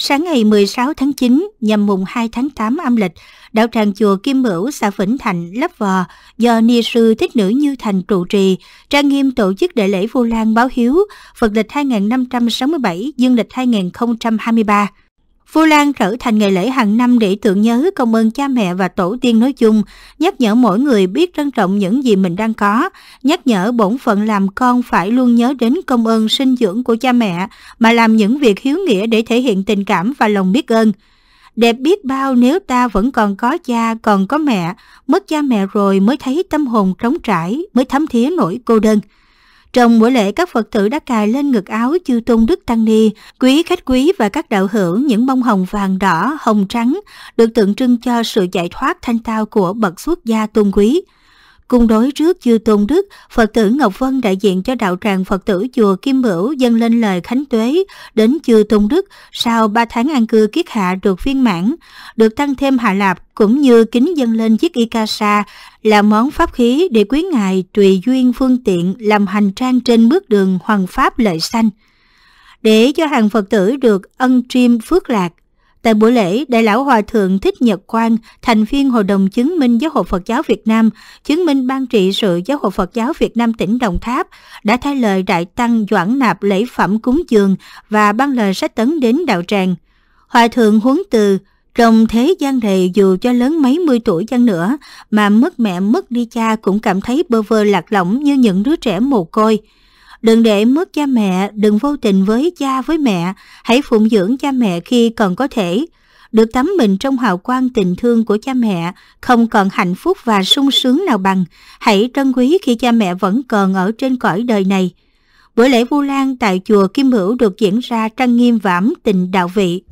Sáng ngày 16 tháng 9, nhằm mùng 2 tháng 8 âm lịch, đạo tràng chùa Kim Bửu, xã Vĩnh Thạnh, Lấp Vò, do Ni Sư Thích Nữ Như Thành trụ trì, trang nghiêm tổ chức đại lễ Vu Lan báo hiếu, Phật lịch 2567, dương lịch 2023. Vu Lan trở thành ngày lễ hàng năm để tưởng nhớ công ơn cha mẹ và tổ tiên nói chung, nhắc nhở mỗi người biết trân trọng những gì mình đang có, nhắc nhở bổn phận làm con phải luôn nhớ đến công ơn sinh dưỡng của cha mẹ mà làm những việc hiếu nghĩa để thể hiện tình cảm và lòng biết ơn. Đẹp biết bao nếu ta vẫn còn có cha, còn có mẹ, mất cha mẹ rồi mới thấy tâm hồn trống trải, mới thấm thía nỗi cô đơn. Trong buổi lễ các Phật tử đã cài lên ngực áo chư tôn Đức Tăng Ni, quý khách quý và các đạo hữu những bông hồng vàng đỏ, hồng trắng, được tượng trưng cho sự giải thoát thanh tao của bậc xuất gia tôn quý. Cung đối trước chư Tôn Đức, Phật tử Ngọc Vân đại diện cho đạo tràng Phật tử chùa Kim Bửu dâng lên lời khánh tuế đến chư Tôn Đức sau ba tháng an cư kiết hạ được viên mãn, được tăng thêm hạ lạp cũng như kính dâng lên chiếc y ca là món pháp khí để quý ngài tùy duyên phương tiện làm hành trang trên bước đường hoàng pháp lợi sanh. Để cho hàng Phật tử được ân triêm phước lạc, Tại buổi lễ, Đại lão Hòa Thượng Thích Nhật Quang, thành viên Hội đồng chứng minh Giáo hội Phật giáo Việt Nam, chứng minh Ban trị sự Giáo hội Phật giáo Việt Nam tỉnh Đồng Tháp, đã thay lời Đại Tăng Doãn Nạp lễ phẩm cúng dường và ban lời sách tấn đến đạo tràng. Hòa Thượng huấn từ, trong thế gian này dù cho lớn mấy mươi tuổi chăng nữa, mà mất mẹ mất đi cha cũng cảm thấy bơ vơ lạc lõng như những đứa trẻ mồ côi. Đừng để mất cha mẹ, đừng vô tình với cha với mẹ, hãy phụng dưỡng cha mẹ khi còn có thể. Được tắm mình trong hào quang tình thương của cha mẹ, không còn hạnh phúc và sung sướng nào bằng. Hãy trân quý khi cha mẹ vẫn còn ở trên cõi đời này. Buổi lễ Vu Lan tại chùa Kim Hữu được diễn ra trang nghiêm và ấm tình đạo vị.